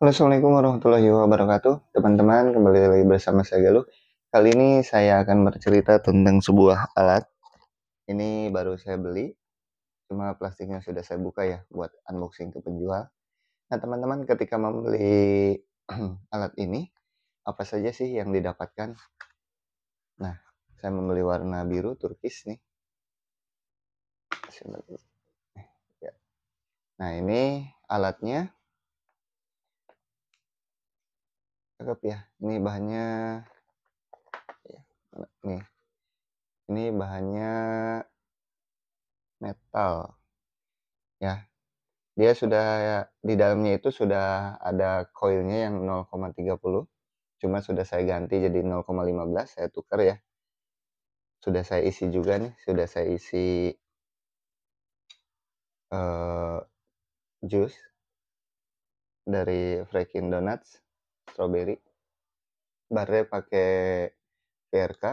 Halo, Assalamualaikum warahmatullahi wabarakatuh. Teman-teman, kembali lagi bersama saya Galuh. Kali ini saya akan bercerita tentang sebuah alat. Ini baru saya beli. Cuma plastiknya sudah saya buka ya buat unboxing ke penjual. Nah, teman-teman, ketika membeli alat ini, apa saja sih yang didapatkan? Nah, saya membeli warna biru turkis nih. Nah, ini alatnya cakep ya ini bahannya iya, nih ini bahannya metal ya dia sudah di dalamnya itu sudah ada koilnya yang 0,30 cuma sudah saya ganti jadi 0,15 saya tukar ya sudah saya isi juga nih sudah saya isi uh, jus dari Freaking Donuts strawberry baterai pakai VRK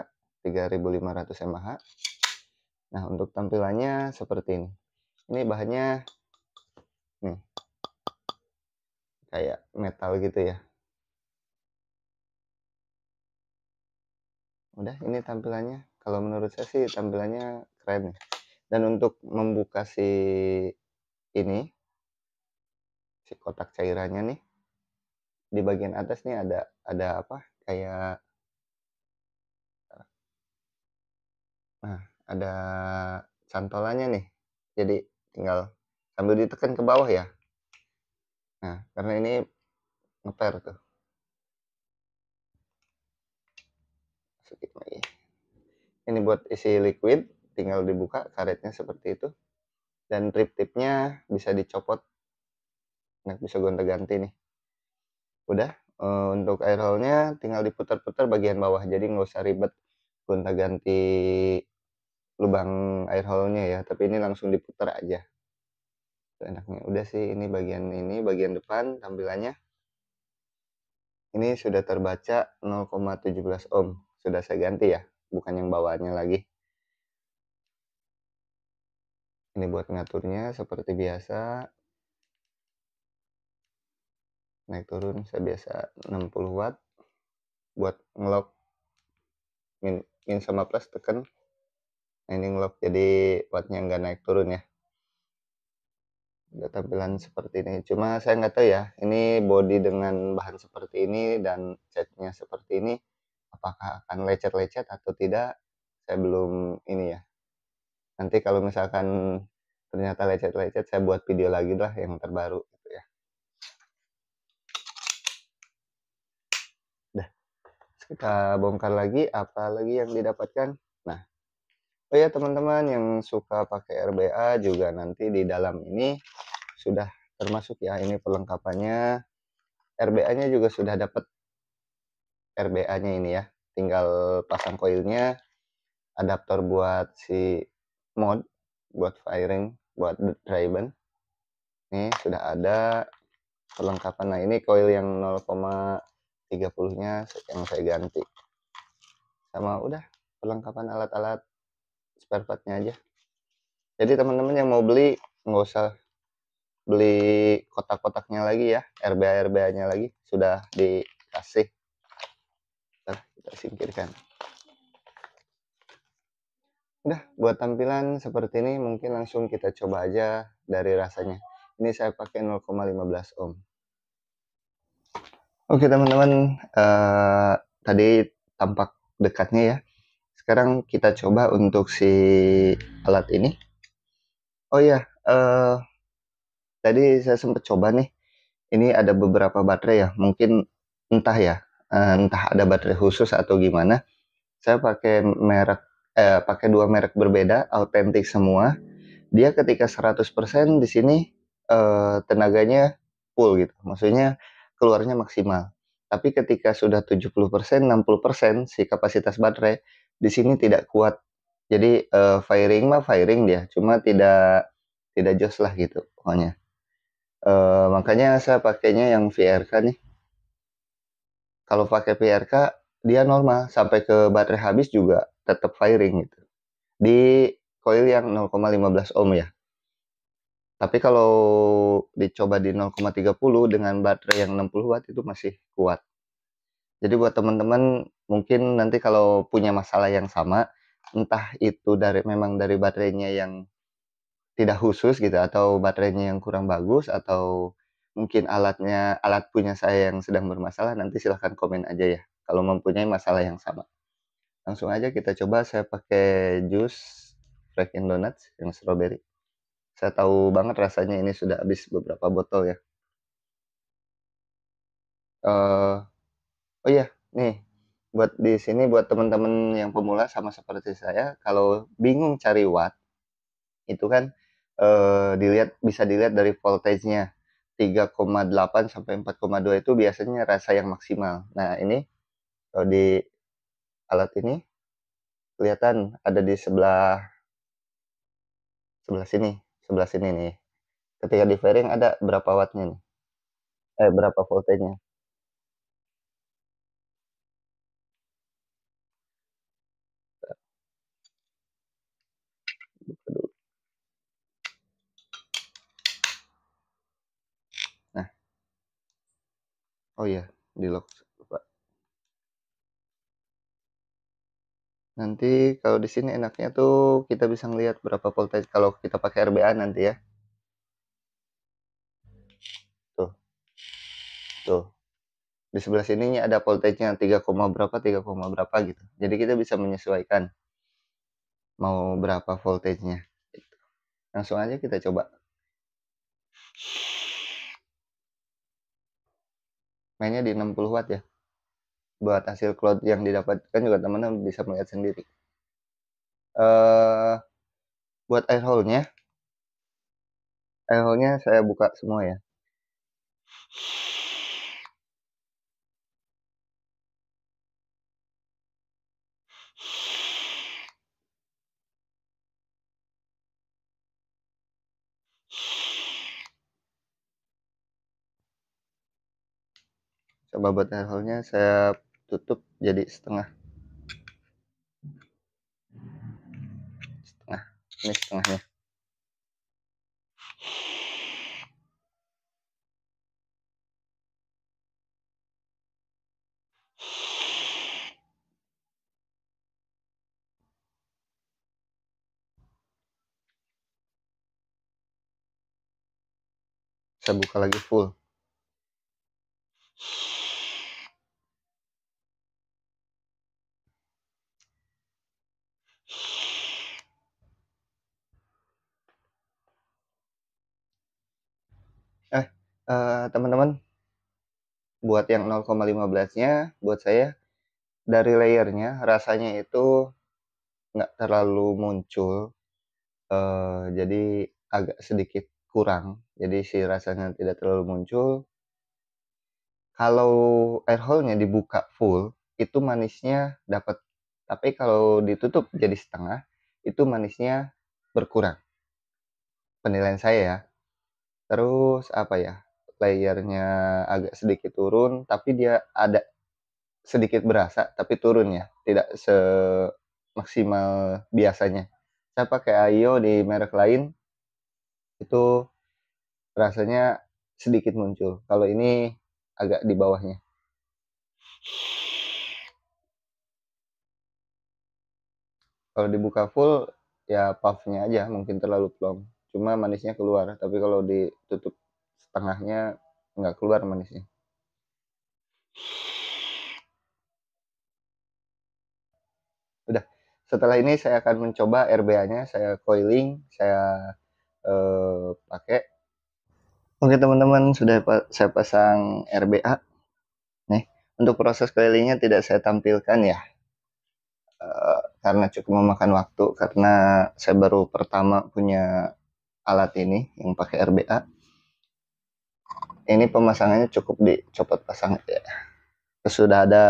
3500 mAh nah untuk tampilannya seperti ini ini bahannya nih kayak metal gitu ya udah ini tampilannya kalau menurut saya sih tampilannya keren ya dan untuk membuka si ini si kotak cairannya nih di bagian atas nih ada ada apa kayak nah ada cantolannya nih jadi tinggal sambil ditekan ke bawah ya nah karena ini ngeper tuh sedikit lagi ini buat isi liquid tinggal dibuka karetnya seperti itu dan trip-tipnya bisa dicopot nah bisa gonta-ganti nih udah uh, untuk air hole-nya tinggal diputar-putar bagian bawah jadi nggak usah ribet gonta ganti lubang air hole-nya ya tapi ini langsung diputar aja itu enaknya udah sih ini bagian ini bagian depan tampilannya ini sudah terbaca 0,17 ohm sudah saya ganti ya bukan yang bawahnya lagi ini buat ngaturnya seperti biasa naik turun saya biasa 60 watt buat ngelock min, min sama plus tekan nah ini ngelock jadi wattnya nggak naik turun ya ada tampilan seperti ini cuma saya nggak tahu ya ini body dengan bahan seperti ini dan catnya seperti ini apakah akan lecet-lecet atau tidak saya belum ini ya nanti kalau misalkan ternyata lecet-lecet saya buat video lagi lah yang terbaru kita eh, bongkar lagi apa lagi yang didapatkan nah oh ya teman-teman yang suka pakai RBA juga nanti di dalam ini sudah termasuk ya ini perlengkapannya RBA nya juga sudah dapat RBA nya ini ya tinggal pasang koilnya adaptor buat si mod buat firing buat driven ini sudah ada perlengkapan nah ini koil yang 30 nya yang saya ganti sama udah perlengkapan alat-alat spare partnya aja jadi teman-teman yang mau beli nggak usah beli kotak-kotaknya lagi ya RBA RBA nya lagi sudah dikasih nah, kita singkirkan udah buat tampilan seperti ini mungkin langsung kita coba aja dari rasanya ini saya pakai 0,15 ohm Oke teman-teman, uh, tadi tampak dekatnya ya. Sekarang kita coba untuk si alat ini. Oh ya, uh, tadi saya sempat coba nih. Ini ada beberapa baterai ya, mungkin entah ya, uh, entah ada baterai khusus atau gimana. Saya pakai merek, eh, pakai dua merek berbeda, autentik semua. Dia ketika 100% di sini uh, tenaganya full gitu. Maksudnya keluarnya maksimal. Tapi ketika sudah 70%, 60% si kapasitas baterai di sini tidak kuat. Jadi uh, firing mah firing dia, cuma tidak tidak jos lah gitu pokoknya. Uh, makanya saya pakainya yang VRK nih. Kalau pakai VRK dia normal sampai ke baterai habis juga tetap firing gitu. Di coil yang 0,15 ohm ya. Tapi kalau dicoba di 0,30 dengan baterai yang 60 watt itu masih kuat. Jadi buat teman-teman mungkin nanti kalau punya masalah yang sama, entah itu dari memang dari baterainya yang tidak khusus gitu atau baterainya yang kurang bagus atau mungkin alatnya alat punya saya yang sedang bermasalah nanti silahkan komen aja ya kalau mempunyai masalah yang sama. Langsung aja kita coba saya pakai jus Freaking Donuts yang strawberry. Saya tahu banget rasanya ini sudah habis beberapa botol ya. Uh, oh iya, nih buat di sini buat teman-teman yang pemula sama seperti saya, kalau bingung cari watt itu kan uh, dilihat bisa dilihat dari voltage-nya. 3,8 sampai 4,2 itu biasanya rasa yang maksimal. Nah, ini kalau di alat ini kelihatan ada di sebelah sebelah sini sebelah sini nih. Ketika di fairing ada berapa wattnya nih? Eh, berapa voltenya? Nah. Oh iya, di lock. Nanti kalau di sini enaknya tuh kita bisa ngelihat berapa voltage kalau kita pakai RBA nanti ya. Tuh. Tuh. Di sebelah sininya ada voltage-nya 3, berapa 3, berapa gitu. Jadi kita bisa menyesuaikan mau berapa voltage-nya. Langsung aja kita coba. Mainnya di 60 watt ya buat hasil cloud yang didapatkan juga teman-teman bisa melihat sendiri uh, buat air hole-nya air hole-nya saya buka semua ya coba buat air hole-nya saya tutup jadi setengah setengah ini setengahnya saya buka lagi full Eh, teman-teman buat yang 0,15-nya buat saya dari layernya rasanya itu nggak terlalu muncul uh, jadi agak sedikit kurang jadi si rasanya tidak terlalu muncul kalau air hole-nya dibuka full itu manisnya dapat tapi kalau ditutup jadi setengah itu manisnya berkurang penilaian saya ya terus apa ya layernya agak sedikit turun, tapi dia ada sedikit berasa, tapi turun ya, tidak semaksimal biasanya. Saya pakai Ayo di merek lain, itu rasanya sedikit muncul. Kalau ini agak di bawahnya. Kalau dibuka full, ya puffnya aja mungkin terlalu plong. Cuma manisnya keluar, tapi kalau ditutup tengahnya nggak keluar manisnya udah setelah ini saya akan mencoba RBA-nya saya coiling saya eh, pakai oke teman-teman sudah Pak saya pasang RBA nih untuk proses coilingnya tidak saya tampilkan ya Uh, karena cukup memakan waktu karena saya baru pertama punya alat ini yang pakai RBA ini pemasangannya cukup dicopot pasang ya. sudah ada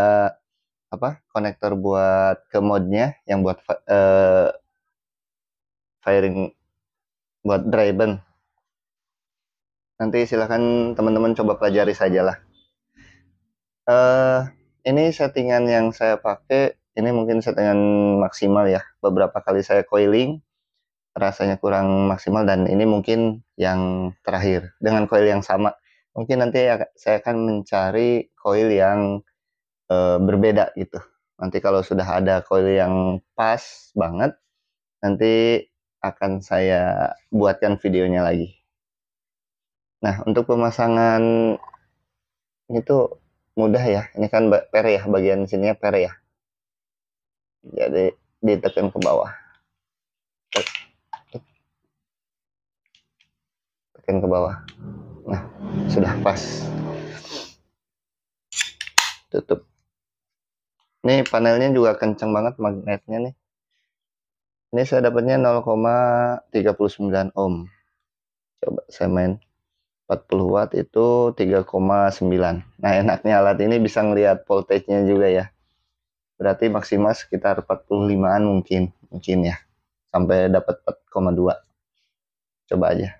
apa konektor buat ke modnya yang buat uh, firing buat driven. Nanti silahkan teman-teman coba pelajari sajalah. Uh, ini settingan yang saya pakai, ini mungkin settingan maksimal ya. Beberapa kali saya coiling, rasanya kurang maksimal dan ini mungkin yang terakhir dengan coil yang sama mungkin nanti ya, saya akan mencari koil yang e, berbeda gitu. Nanti kalau sudah ada koil yang pas banget, nanti akan saya buatkan videonya lagi. Nah, untuk pemasangan itu mudah ya. Ini kan per ya, bagian sininya per ya. Jadi ditekan ke bawah. Tekan ke bawah. Nah, sudah pas. Tutup. ini panelnya juga kenceng banget magnetnya nih. Ini saya dapatnya 0,39 ohm. Coba saya main 40 watt itu 3,9. Nah, enaknya alat ini bisa ngelihat voltage-nya juga ya. Berarti maksimal sekitar 45-an mungkin, mungkin ya. Sampai dapat 4,2. Coba aja.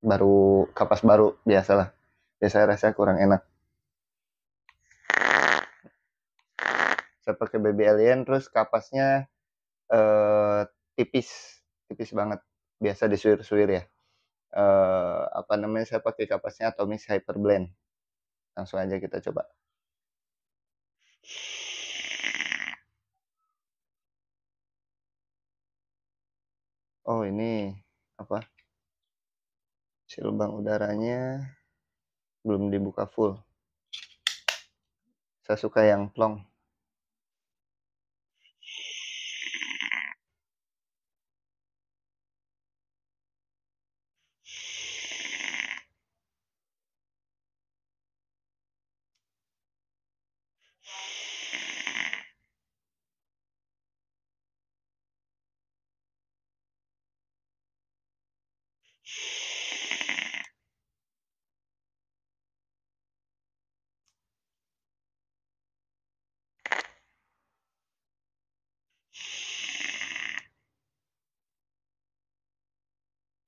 baru kapas baru biasalah biasanya ya, rasanya kurang enak saya pakai baby alien terus kapasnya eh, tipis tipis banget biasa disuir-suir ya eh, apa namanya saya pakai kapasnya Atomic Hyper Blend langsung aja kita coba oh ini apa si lubang udaranya belum dibuka full saya suka yang plong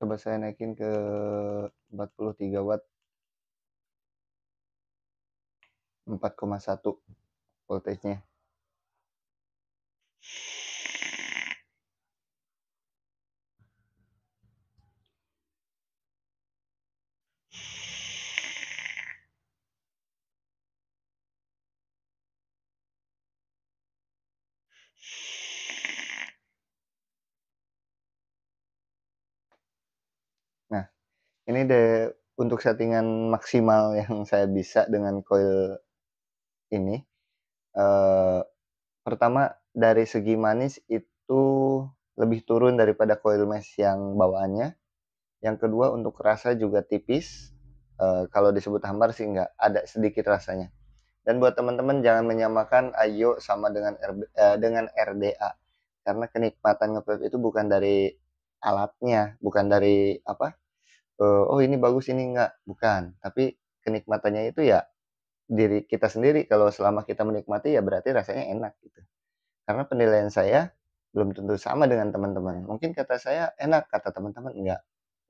coba saya naikin ke 43 watt 4,1 voltage-nya you ini deh untuk settingan maksimal yang saya bisa dengan coil ini eh, pertama dari segi manis itu lebih turun daripada coil mesh yang bawaannya yang kedua untuk rasa juga tipis eh, kalau disebut hambar sih nggak ada sedikit rasanya dan buat teman-teman jangan menyamakan ayo sama dengan RB, eh, dengan RDA karena kenikmatan ngepep itu bukan dari alatnya bukan dari apa Eh, oh ini bagus, ini enggak, bukan. Tapi kenikmatannya itu ya diri kita sendiri, kalau selama kita menikmati ya berarti rasanya enak gitu. Karena penilaian saya belum tentu sama dengan teman-teman. Mungkin kata saya enak, kata teman-teman enggak.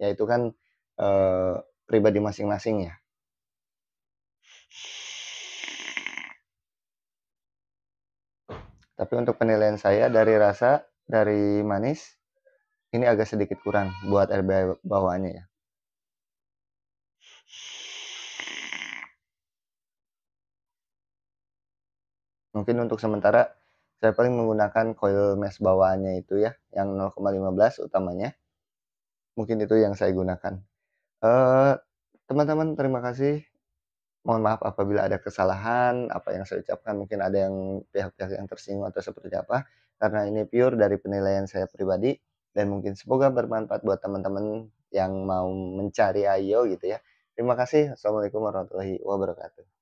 Ya itu kan, eh, pribadi masing-masing ya. Tapi untuk penilaian saya dari rasa, dari manis, ini agak sedikit kurang buat air bawahnya ya. mungkin untuk sementara saya paling menggunakan coil mesh bawaannya itu ya yang 0,15 utamanya mungkin itu yang saya gunakan eh, teman-teman uh, terima kasih mohon maaf apabila ada kesalahan apa yang saya ucapkan mungkin ada yang pihak-pihak yang tersinggung atau seperti apa karena ini pure dari penilaian saya pribadi dan mungkin semoga bermanfaat buat teman-teman yang mau mencari ayo gitu ya terima kasih assalamualaikum warahmatullahi wabarakatuh